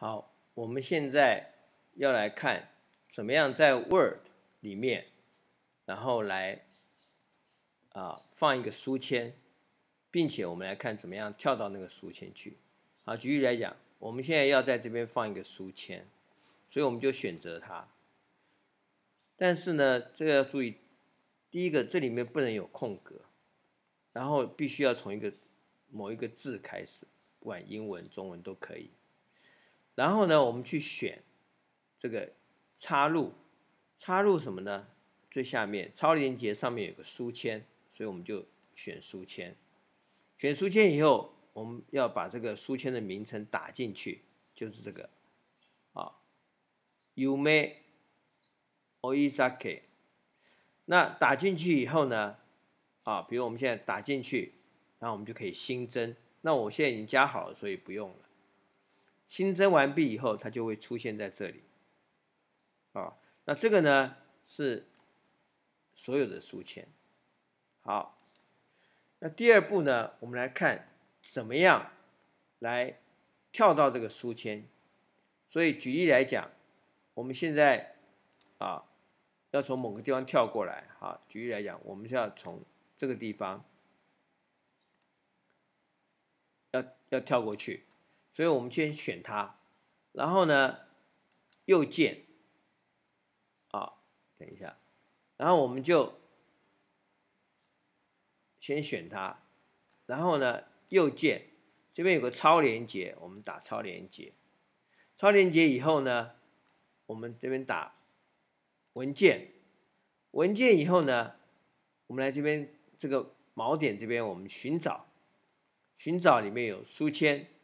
好，我们现在要来看怎么样在 Word 里面，然后来啊放一个书签，并且我们来看怎么样跳到那个书签去。好，举例来讲，我们现在要在这边放一个书签，所以我们就选择它。但是呢，这个要注意，第一个，这里面不能有空格，然后必须要从一个某一个字开始，不管英文、中文都可以。然后呢，我们去选这个插入，插入什么呢？最下面超链接上面有个书签，所以我们就选书签。选书签以后，我们要把这个书签的名称打进去，就是这个啊，Ume y o i s a k e 那打进去以后呢，啊，比如我们现在打进去，然后我们就可以新增。那我现在已经加好了，所以不用了。新增完毕以后，它就会出现在这里。啊，那这个呢是所有的书签。好，那第二步呢，我们来看怎么样来跳到这个书签。所以举例来讲，我们现在啊要从某个地方跳过来啊。举例来讲，我们是要从这个地方要要跳过去。所以我们先选它，然后呢，右键，啊，等一下，然后我们就先选它，然后呢，右键，这边有个超连接，我们打超连接，超连接以后呢，我们这边打文件，文件以后呢，我们来这边这个锚点这边我们寻找，寻找里面有书签。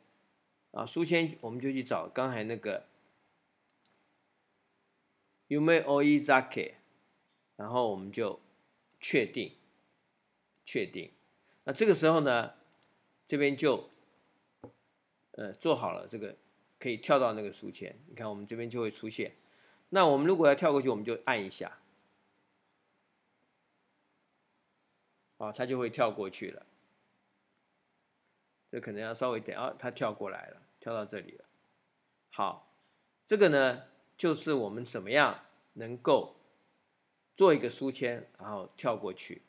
啊，书签我们就去找刚才那个，有没有 o i z a k e 然后我们就确定，确定。那这个时候呢，这边就呃做好了，这个可以跳到那个书签。你看我们这边就会出现。那我们如果要跳过去，我们就按一下，啊，它就会跳过去了。这可能要稍微等啊，它跳过来了，跳到这里了。好，这个呢，就是我们怎么样能够做一个书签，然后跳过去。